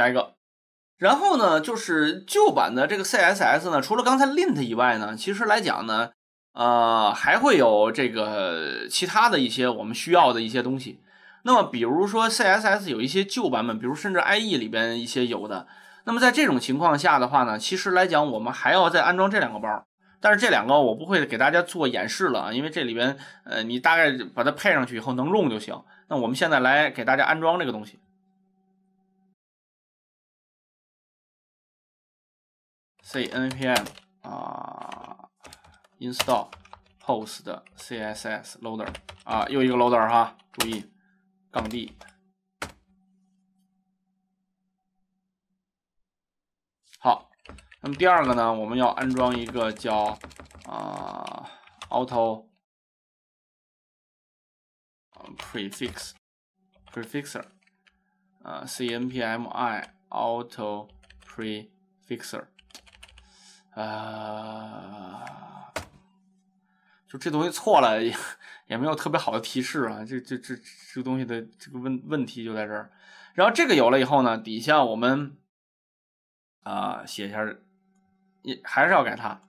下一个，然后呢，就是旧版的这个 CSS 呢，除了刚才 lint 以外呢，其实来讲呢，呃，还会有这个其他的一些我们需要的一些东西。那么，比如说 CSS 有一些旧版本，比如甚至 IE 里边一些有的。那么在这种情况下的话呢，其实来讲，我们还要再安装这两个包。但是这两个我不会给大家做演示了，因为这里边呃，你大概把它配上去以后能用就行。那我们现在来给大家安装这个东西。CNPm 啊，install post CSS loader 啊，又一个 loader 哈，注意杠 d。好，那么第二个呢，我们要安装一个叫啊 auto prefix prefixer，呃，CNPmI auto prefixer。啊，就这东西错了也也没有特别好的提示啊，这这这这东西的这个问问题就在这儿。然后这个有了以后呢，底下我们啊写一下，也还是要改它。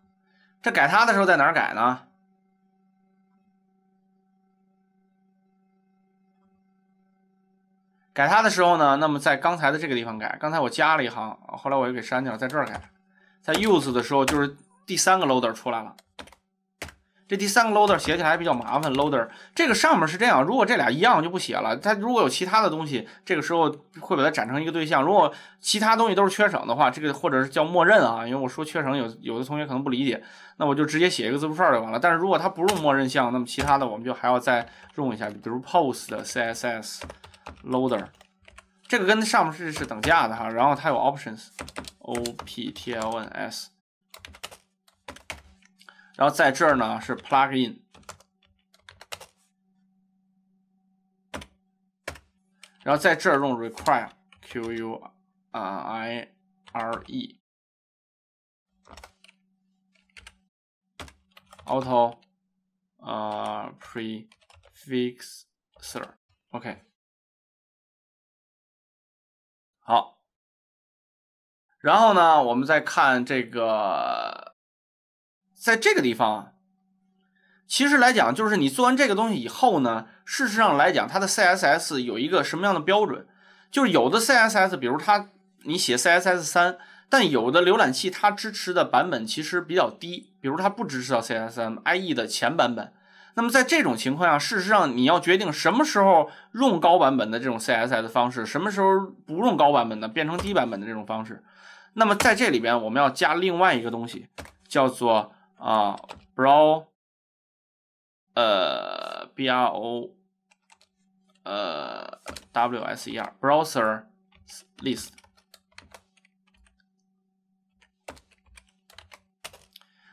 这改它的时候在哪儿改呢？改它的时候呢，那么在刚才的这个地方改。刚才我加了一行，后来我又给删掉了，在这儿改。在 use 的时候，就是第三个 loader 出来了。这第三个 loader 写起来比较麻烦。loader 这个上面是这样，如果这俩一样就不写了。它如果有其他的东西，这个时候会把它展成一个对象。如果其他东西都是缺省的话，这个或者是叫默认啊，因为我说缺省有有的同学可能不理解，那我就直接写一个字符串就完了。但是如果它不是默认项，那么其他的我们就还要再用一下，比如 post CSS loader，这个跟上面是是等价的哈。然后它有 options。optlns，然后在这儿呢是 plugin，然后在这儿用 require，q u r i r e，auto，uh, p r e f i x s e r r o k 好。然后呢，我们再看这个，在这个地方，其实来讲，就是你做完这个东西以后呢，事实上来讲，它的 CSS 有一个什么样的标准？就是有的 CSS，比如它你写 CSS 三，但有的浏览器它支持的版本其实比较低，比如它不支持到 CSSM IE 的前版本。那么在这种情况下，事实上你要决定什么时候用高版本的这种 CSS 方式，什么时候不用高版本的，变成低版本的这种方式。那么在这里边，我们要加另外一个东西，叫做啊，bro，呃，b r o，呃，w s e r browser list。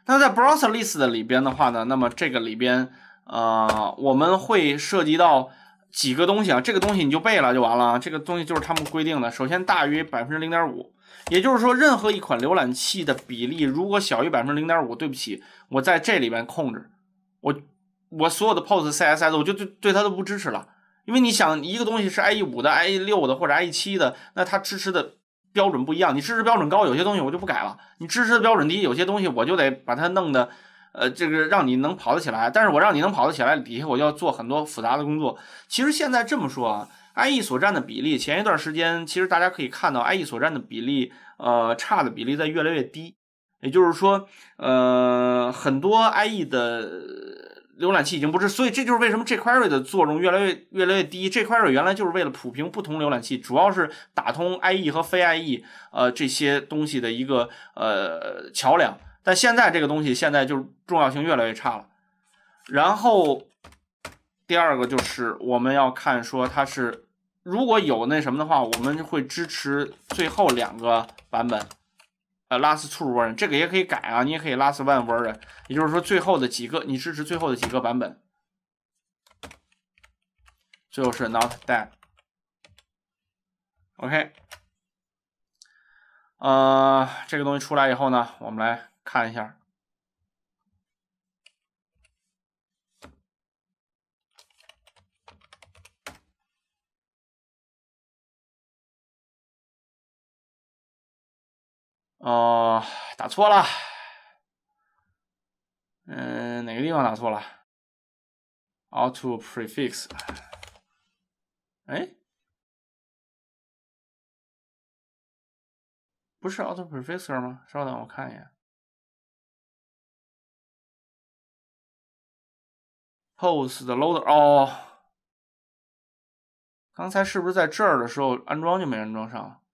那在 browser list 里边的话呢，那么这个里边。呃，我们会涉及到几个东西啊，这个东西你就背了就完了这个东西就是他们规定的，首先大于百分之零点五，也就是说，任何一款浏览器的比例如果小于百分之零点五，对不起，我在这里边控制我我所有的 POS CSS，我就对对它都不支持了。因为你想，一个东西是 IE 五的、IE 六的或者 IE 七的，那它支持的标准不一样。你支持标准高，有些东西我就不改了；你支持的标准低，有些东西我就得把它弄得。呃，这个让你能跑得起来，但是我让你能跑得起来，底下我就要做很多复杂的工作。其实现在这么说啊，IE 所占的比例，前一段时间其实大家可以看到，IE 所占的比例，呃，差的比例在越来越低。也就是说，呃，很多 IE 的浏览器已经不是，所以这就是为什么 JQuery 的作用越来越越来越低。JQuery 原来就是为了普平不同浏览器，主要是打通 IE 和非 IE 呃这些东西的一个呃桥梁。但现在这个东西现在就重要性越来越差了。然后第二个就是我们要看说它是如果有那什么的话，我们会支持最后两个版本，呃，last two version 这个也可以改啊，你也可以 last one version，也就是说最后的几个你支持最后的几个版本。最后是 not that。OK，呃，这个东西出来以后呢，我们来。看一下，哦，打错了，嗯，哪个地方打错了？auto prefix，哎，不是 auto professor 吗？稍等，我看一眼。Post loader 哦，刚才是不是在这儿的时候安装就没安装上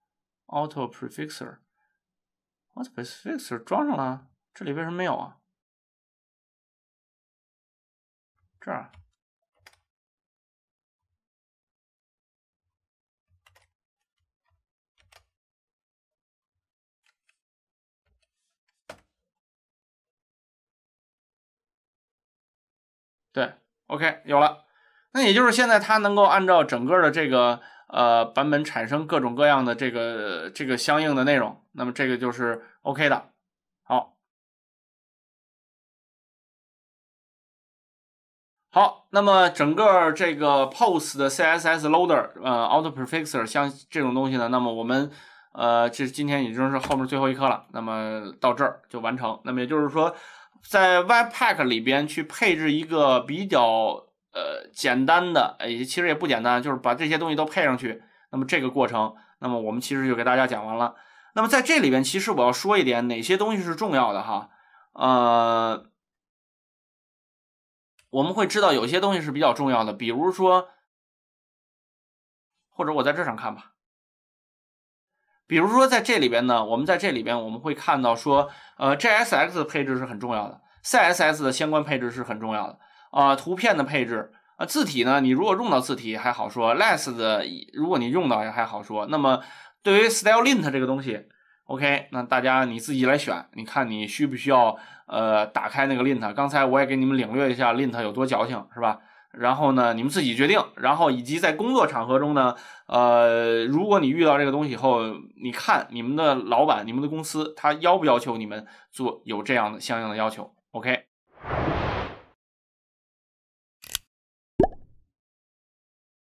？Auto prefixer，Auto prefixer 装上了，这里为什么没有啊？这儿。对，OK，有了，那也就是现在它能够按照整个的这个呃版本产生各种各样的这个这个相应的内容，那么这个就是 OK 的。好，好，那么整个这个 Post 的 CSS Loader 呃 Autoprefixer 像这种东西呢，那么我们呃这今天已经是后面最后一课了，那么到这儿就完成，那么也就是说。在 YPack 里边去配置一个比较呃简单的，哎，其实也不简单，就是把这些东西都配上去。那么这个过程，那么我们其实就给大家讲完了。那么在这里边，其实我要说一点，哪些东西是重要的哈？呃，我们会知道有些东西是比较重要的，比如说，或者我在这上看吧。比如说在这里边呢，我们在这里边我们会看到说，呃，J S X 的配置是很重要的，C S S 的相关配置是很重要的啊，图片的配置啊，字体呢，你如果用到字体还好说，less 的如果你用到也还好说，那么对于 Stylelint 这个东西，OK，那大家你自己来选，你看你需不需要呃打开那个 lint，刚才我也给你们领略一下 lint 有多矫情，是吧？然后呢，你们自己决定。然后以及在工作场合中呢，呃，如果你遇到这个东西以后，你看你们的老板、你们的公司，他要不要求你们做有这样的相应的要求？OK。